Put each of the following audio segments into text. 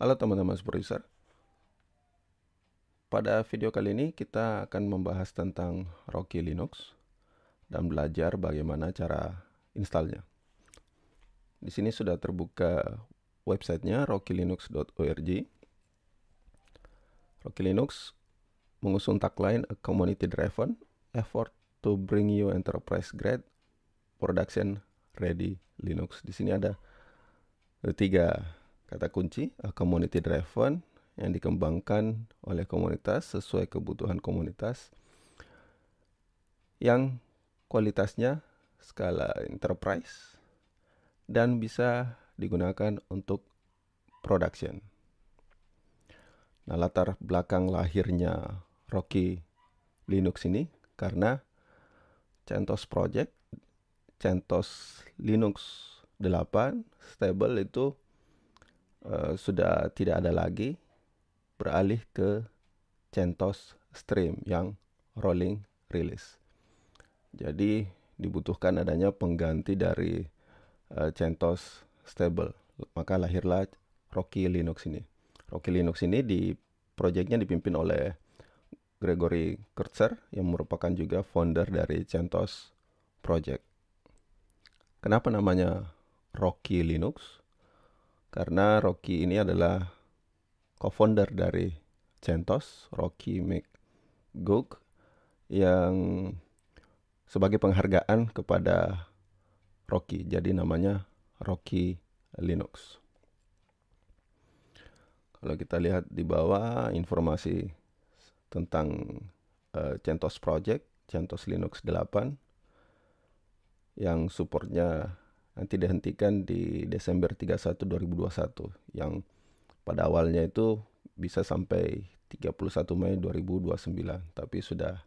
Halo teman-teman supervisor. Pada video kali ini kita akan membahas tentang Rocky Linux dan belajar bagaimana cara installnya. Di sini sudah terbuka websitenya rockylinux.org. Rocky Linux mengusung tagline A Community Driven Effort to Bring You Enterprise Grade Production Ready Linux. Di sini ada tiga Kata kunci eh, community driven yang dikembangkan oleh komunitas sesuai kebutuhan komunitas yang kualitasnya skala enterprise dan bisa digunakan untuk production. Nah, latar belakang lahirnya Rocky Linux ini karena CentOS Project, CentOS Linux 8 stable itu Eh, sudah tidak ada lagi beralih ke CentOS Stream yang rolling release. Jadi dibutuhkan adanya pengganti dari uh, CentOS Stable. Maka lahirlah Rocky Linux ini. Rocky Linux ini di proyeknya dipimpin oleh Gregory Kurtzer yang merupakan juga founder dari CentOS Project. Kenapa namanya Rocky Linux? karena Rocky ini adalah co-founder dari Centos, Rocky McGook yang sebagai penghargaan kepada Rocky. Jadi namanya Rocky Linux. Kalau kita lihat di bawah informasi tentang uh, CentOS Project, CentOS Linux 8 yang supportnya nanti dihentikan di Desember 31 2021 yang pada awalnya itu bisa sampai 31 Mei 2029 tapi sudah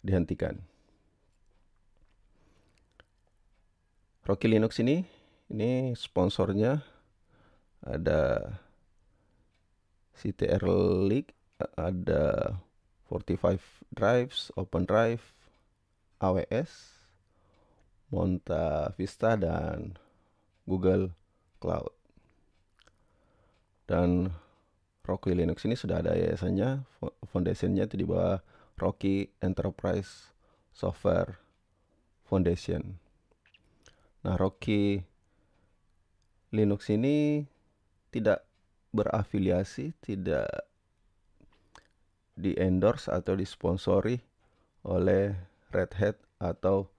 dihentikan. Rocky Linux ini ini sponsornya ada CTR League, ada 45 Drives, Open Drive, AWS, Monta Vista dan Google Cloud. Dan Rocky Linux ini sudah ada yayasannya, foundationnya itu di bawah Rocky Enterprise Software Foundation. Nah, Rocky Linux ini tidak berafiliasi, tidak di endorse atau disponsori oleh Red Hat atau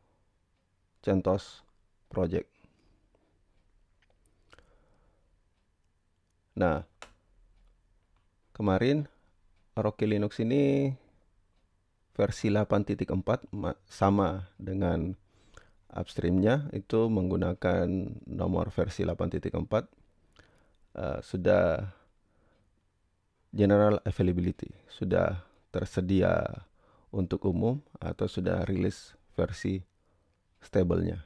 CentOS project. Nah, kemarin Rocky Linux ini versi 8.4 sama dengan upstreamnya itu menggunakan nomor versi 8.4 uh, eh, sudah general availability sudah tersedia untuk umum atau sudah rilis versi Stable-nya.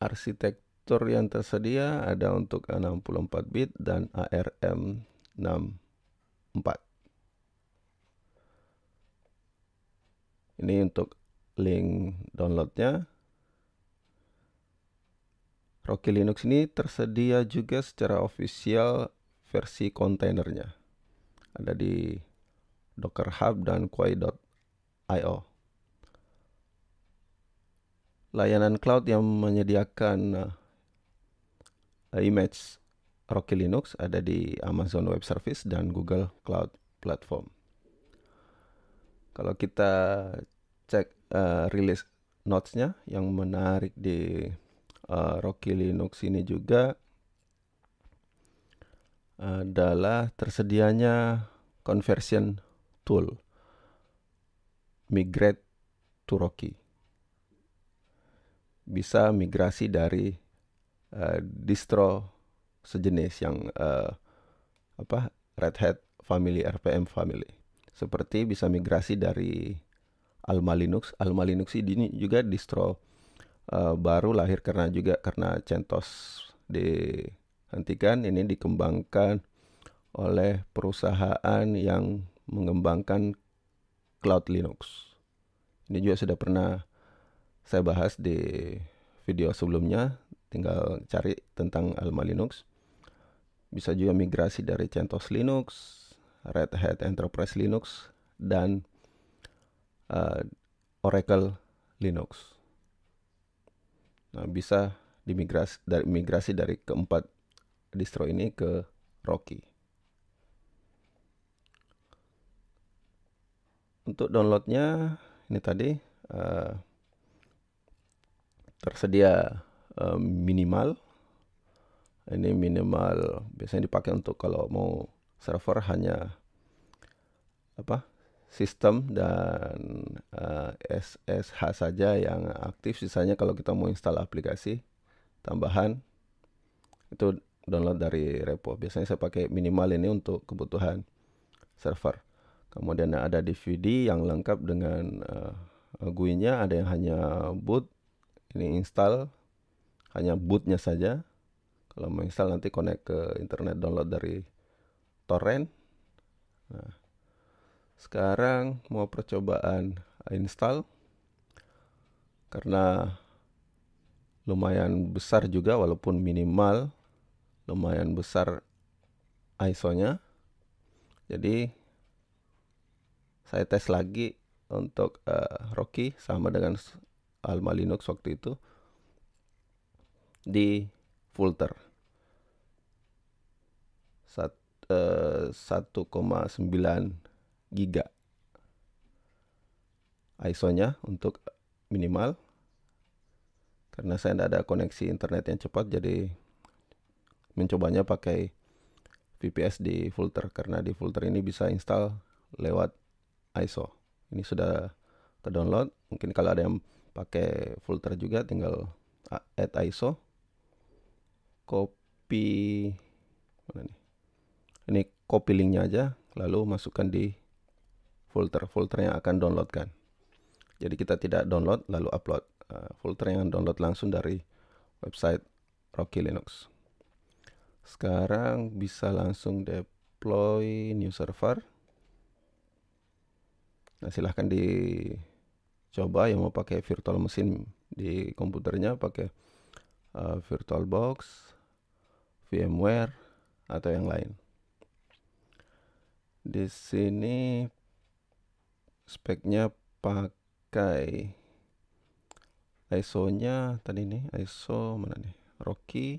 Arsitektur yang tersedia ada untuk 64 bit dan ARM64. Ini untuk link downloadnya. Rocky Linux ini tersedia juga secara official versi kontainernya. Ada di Docker Hub dan Quai.io layanan cloud yang menyediakan eh, image Rocky Linux ada di Amazon Web Service dan Google Cloud Platform. Kalau kita cek uh, release notes-nya yang menarik di uh, Rocky Linux ini juga adalah tersedianya conversion tool migrate to Rocky bisa migrasi dari uh, distro sejenis yang uh, apa Red Hat family RPM family seperti bisa migrasi dari Alma Linux Alma Linux ini juga distro uh, baru lahir karena juga karena CentOS dihentikan ini dikembangkan oleh perusahaan yang mengembangkan Cloud Linux ini juga sudah pernah saya bahas di video sebelumnya tinggal cari tentang Alma Linux bisa juga migrasi dari CentOS Linux Red Hat Enterprise Linux dan uh, Oracle Linux nah bisa dimigrasi dari migrasi dari keempat distro ini ke Rocky untuk downloadnya ini tadi uh, tersedia um, minimal ini minimal biasanya dipakai untuk kalau mau server hanya apa sistem dan uh, eh, SSH saja yang aktif sisanya kalau kita mau install aplikasi tambahan itu download dari repo biasanya saya pakai minimal ini untuk kebutuhan server kemudian ada DVD yang lengkap dengan uh, GUI-nya ada yang hanya boot ini install hanya bootnya saja kalau mau install nanti connect ke internet download dari torrent nah, sekarang mau percobaan install karena lumayan besar juga walaupun minimal lumayan besar ISO-nya jadi saya tes lagi untuk uh, Rocky sama dengan Alma Linux waktu itu di folder Sat, eh, 1,9 giga ISO-nya untuk minimal karena saya tidak ada koneksi internet yang cepat jadi mencobanya pakai VPS di folder karena di folder ini bisa install lewat ISO. Ini sudah terdownload Mungkin kalau ada yang pakai filter juga tinggal add ISO copy mana nih ini copy linknya aja lalu masukkan di folder folder yang akan downloadkan jadi kita tidak download lalu upload uh, folder yang download langsung dari website Rocky Linux sekarang bisa langsung deploy new server nah silahkan di coba yang mau pakai virtual mesin di komputernya pakai uh, eh, VirtualBox, VMware atau yang lain. Di sini speknya pakai ISO-nya tadi nih ISO mana nih? Rocky.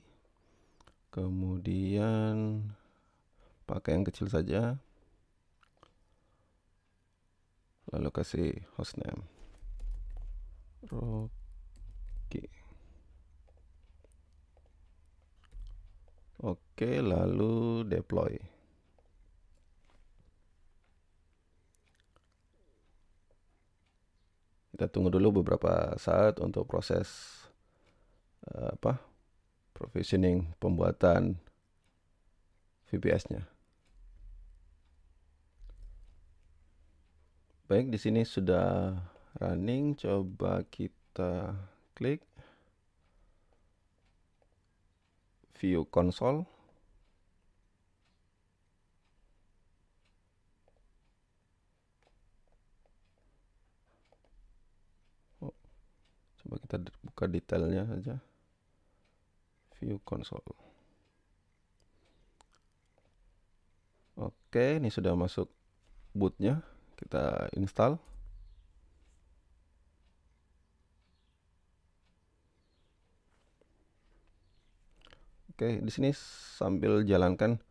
Kemudian pakai yang kecil saja lalu kasih hostname Oke, Oke, lalu deploy. Kita tunggu dulu beberapa saat untuk proses eh, apa? provisioning pembuatan VPS-nya. Baik, di sini sudah running coba kita klik view console oh, coba kita buka detailnya saja. view console oke ini sudah masuk bootnya kita install Oke, di sini sambil jalankan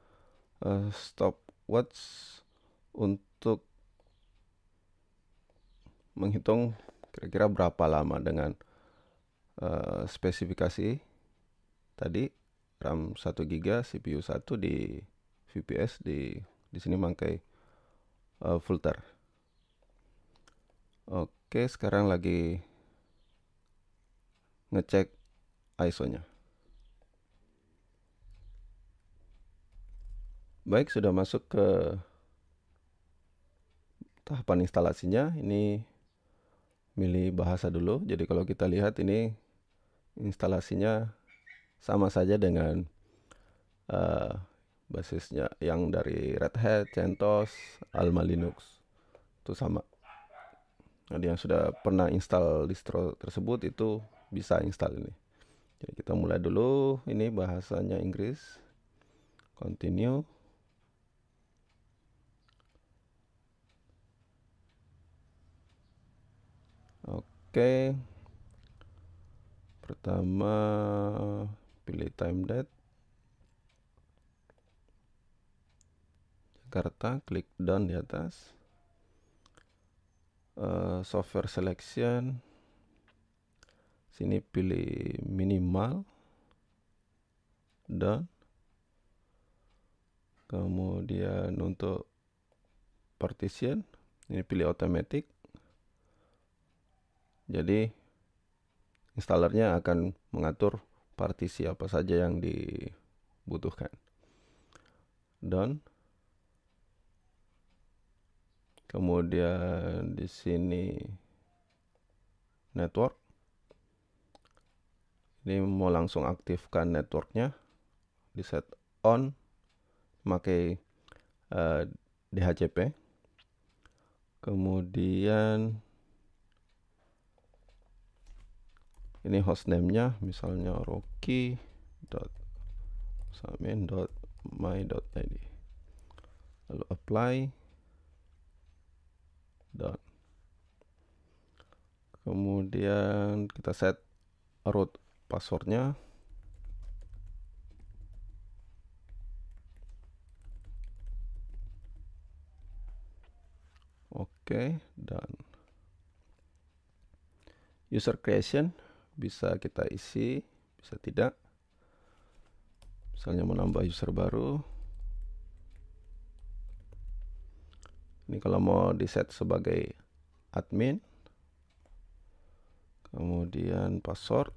uh, stopwatch untuk menghitung kira-kira berapa lama dengan uh, spesifikasi tadi RAM 1 GB, CPU 1 di VPS di di sini memakai uh, filter. Oke, sekarang lagi ngecek ISO-nya. Baik, sudah masuk ke tahapan instalasinya. Ini milih bahasa dulu. Jadi kalau kita lihat ini instalasinya sama saja dengan uh, basisnya yang dari Red Hat, CentOS, Alma Linux. Itu sama. Jadi yang sudah pernah install distro tersebut itu bisa install ini. Jadi kita mulai dulu. Ini bahasanya Inggris. Continue. Oke. Pertama pilih time date. Jakarta, klik down di atas. Uh, software selection. Sini pilih minimal. dan Kemudian untuk partition, ini pilih automatic jadi installernya akan mengatur partisi apa saja yang dibutuhkan. Dan Kemudian di sini network. Ini mau langsung aktifkan networknya. Di set on pakai uh, eh, DHCP. Kemudian ini hostname-nya misalnya rocky dot samin dot my dot id lalu apply dot kemudian kita set root passwordnya oke okay, dan user creation bisa kita isi bisa tidak misalnya menambah user baru ini kalau mau di set sebagai admin kemudian password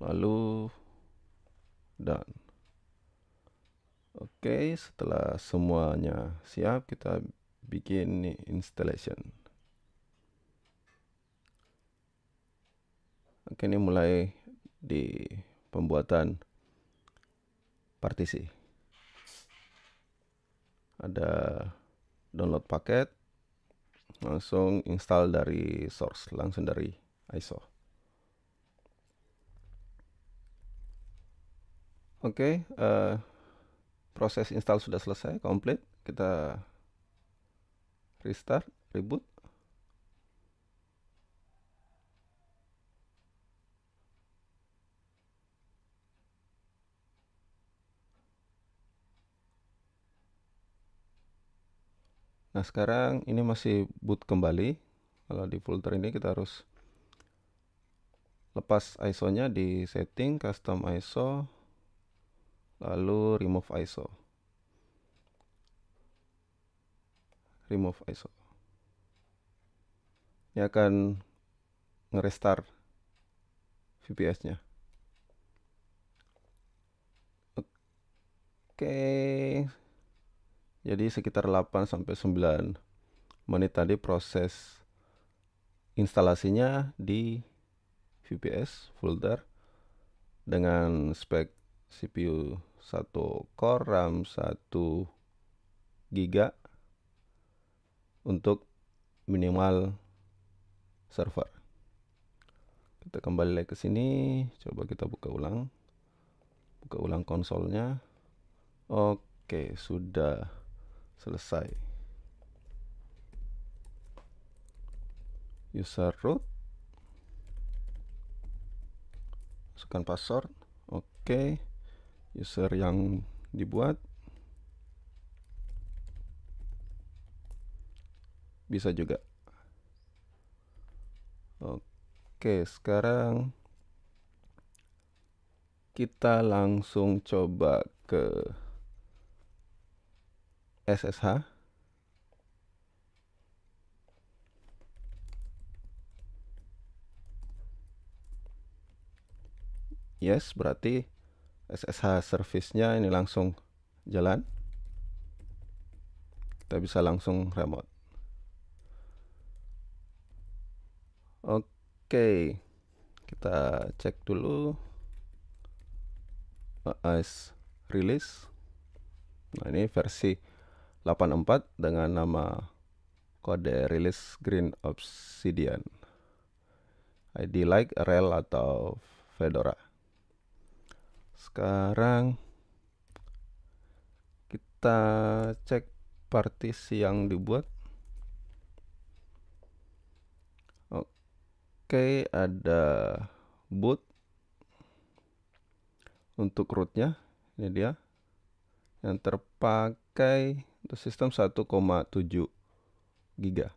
lalu done oke setelah semuanya siap kita begin installation oke ini mulai di pembuatan partisi ada download paket langsung install dari source langsung dari ISO oke okay, uh, eh, proses install sudah selesai komplit. kita restart reboot Nah sekarang ini masih boot kembali Kalau di folder ini kita harus Lepas ISO nya di setting custom ISO Lalu remove ISO remove ISO ini akan ngerestart VPS nya oke jadi sekitar 8 sampai 9 menit tadi proses instalasinya di VPS folder dengan spek CPU 1 core RAM 1 giga untuk minimal server kita kembali lagi ke sini coba kita buka ulang buka ulang konsolnya oke sudah selesai user root masukkan password oke user yang dibuat bisa juga oke sekarang kita langsung coba ke SSH yes berarti SSH service-nya ini langsung jalan kita bisa langsung remote Oke, kita cek dulu as release. Nah ini versi 84 dengan nama kode release Green Obsidian. ID like rel atau Fedora. Sekarang kita cek partisi yang dibuat Oke, ada boot untuk rootnya. Ini dia. Yang terpakai untuk sistem 1,7 giga.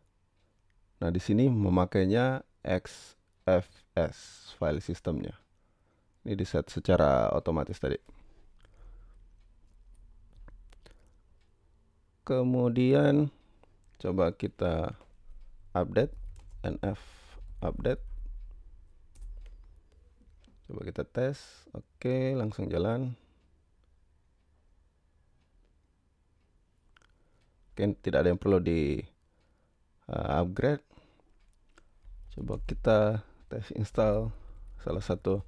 Nah, di sini memakainya XFS file sistemnya. Ini di set secara otomatis tadi. Kemudian coba kita update NF update coba kita tes oke langsung jalan oke tidak ada yang perlu di uh, upgrade coba kita tes install salah satu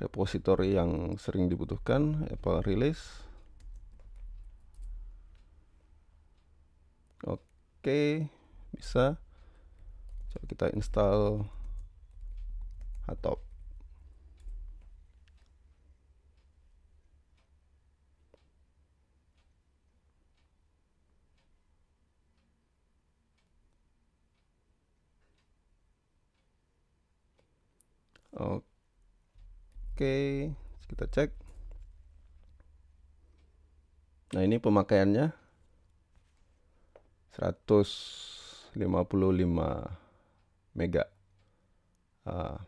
repository yang sering dibutuhkan Apple release oke bisa coba kita install atop Oke, kita cek. Nah, ini pemakaiannya 155 mega uh,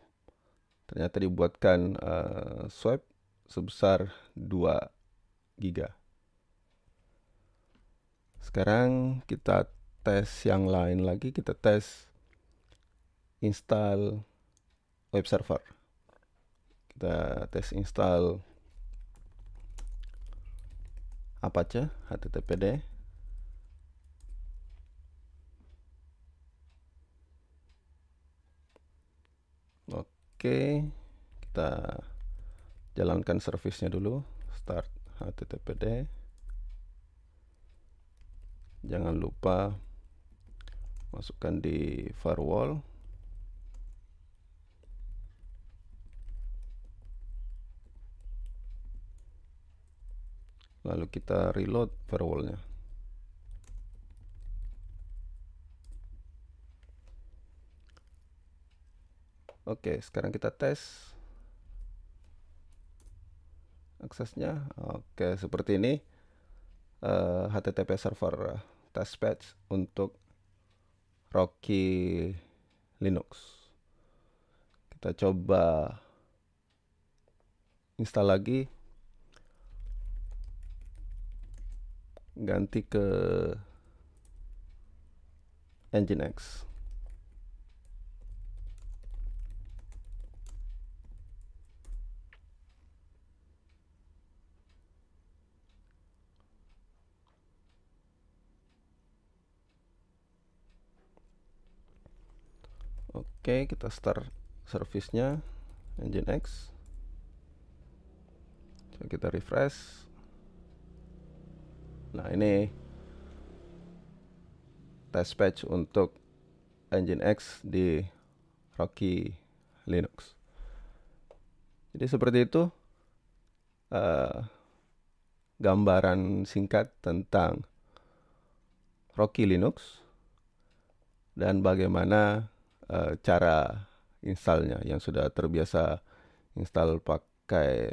ternyata dibuatkan uh, ah, swipe sebesar 2 giga sekarang kita tes yang lain lagi kita tes install web server kita tes install apa Apache httpd Oke, kita jalankan servisnya dulu. Start httpd. Jangan lupa masukkan di firewall. Lalu kita reload firewallnya. Oke, sekarang kita tes aksesnya. Oke, seperti ini uh, eh, HTTP server test patch untuk Rocky Linux. Kita coba install lagi. Ganti ke Nginx. Oke, kita start servicenya engine X. Coba kita refresh. Nah, ini test patch untuk engine x di Rocky Linux. Jadi seperti itu uh, gambaran singkat tentang Rocky Linux dan bagaimana Eh, cara installnya yang sudah terbiasa install pakai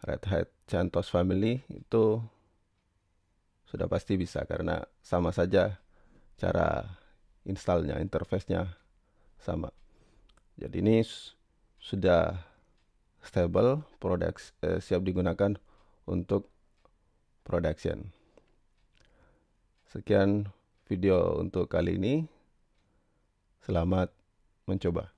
Red Hat CentOS Family itu sudah pasti bisa karena sama saja cara installnya, interface-nya sama. Jadi ini sudah stable, produk eh, siap digunakan untuk production. Sekian video untuk kali ini. Selamat mencoba.